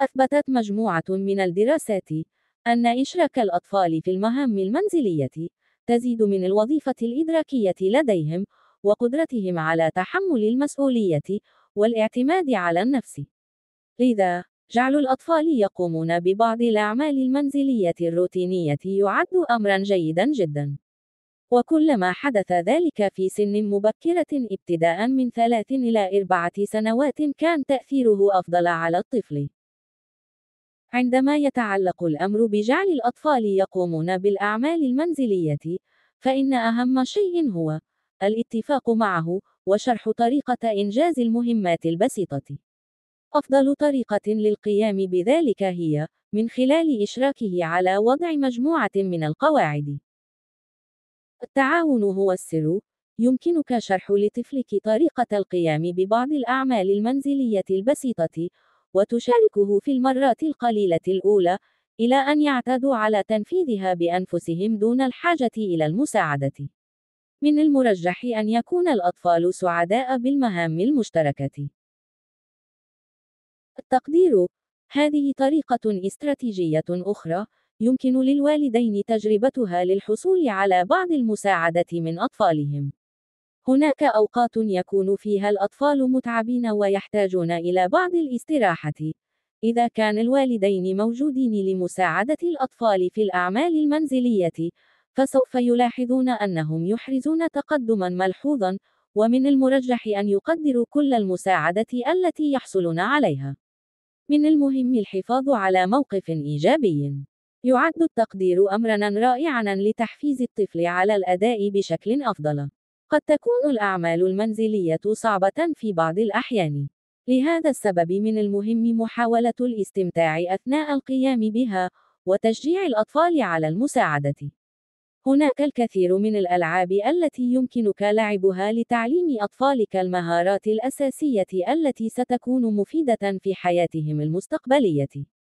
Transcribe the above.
أثبتت مجموعة من الدراسات أن إشراك الأطفال في المهام المنزلية تزيد من الوظيفة الإدراكية لديهم وقدرتهم على تحمل المسؤولية والاعتماد على النفس. لذا، جعل الأطفال يقومون ببعض الأعمال المنزلية الروتينية يعد أمرًا جيدًا جدًا. وكلما حدث ذلك في سن مبكرة ابتداءً من ثلاث إلى أربعة سنوات كان تأثيره أفضل على الطفل. عندما يتعلق الأمر بجعل الأطفال يقومون بالأعمال المنزلية، فإن أهم شيء هو الاتفاق معه وشرح طريقة إنجاز المهمات البسيطة. أفضل طريقة للقيام بذلك هي من خلال إشراكه على وضع مجموعة من القواعد. التعاون هو السر، يمكنك شرح لطفلك طريقة القيام ببعض الأعمال المنزلية البسيطة، وتشاركه في المرات القليلة الأولى، إلى أن يعتادوا على تنفيذها بأنفسهم دون الحاجة إلى المساعدة. من المرجح أن يكون الأطفال سعداء بالمهام المشتركة. التقدير هذه طريقة استراتيجية أخرى يمكن للوالدين تجربتها للحصول على بعض المساعدة من أطفالهم. هناك أوقات يكون فيها الأطفال متعبين ويحتاجون إلى بعض الاستراحة. إذا كان الوالدين موجودين لمساعدة الأطفال في الأعمال المنزلية، فسوف يلاحظون أنهم يحرزون تقدما ملحوظا، ومن المرجح أن يقدروا كل المساعدة التي يحصلون عليها. من المهم الحفاظ على موقف إيجابي. يعد التقدير أمرًا رائعًا لتحفيز الطفل على الأداء بشكل أفضل. قد تكون الأعمال المنزلية صعبة في بعض الأحيان. لهذا السبب من المهم محاولة الاستمتاع أثناء القيام بها، وتشجيع الأطفال على المساعدة. هناك الكثير من الألعاب التي يمكنك لعبها لتعليم أطفالك المهارات الأساسية التي ستكون مفيدة في حياتهم المستقبلية.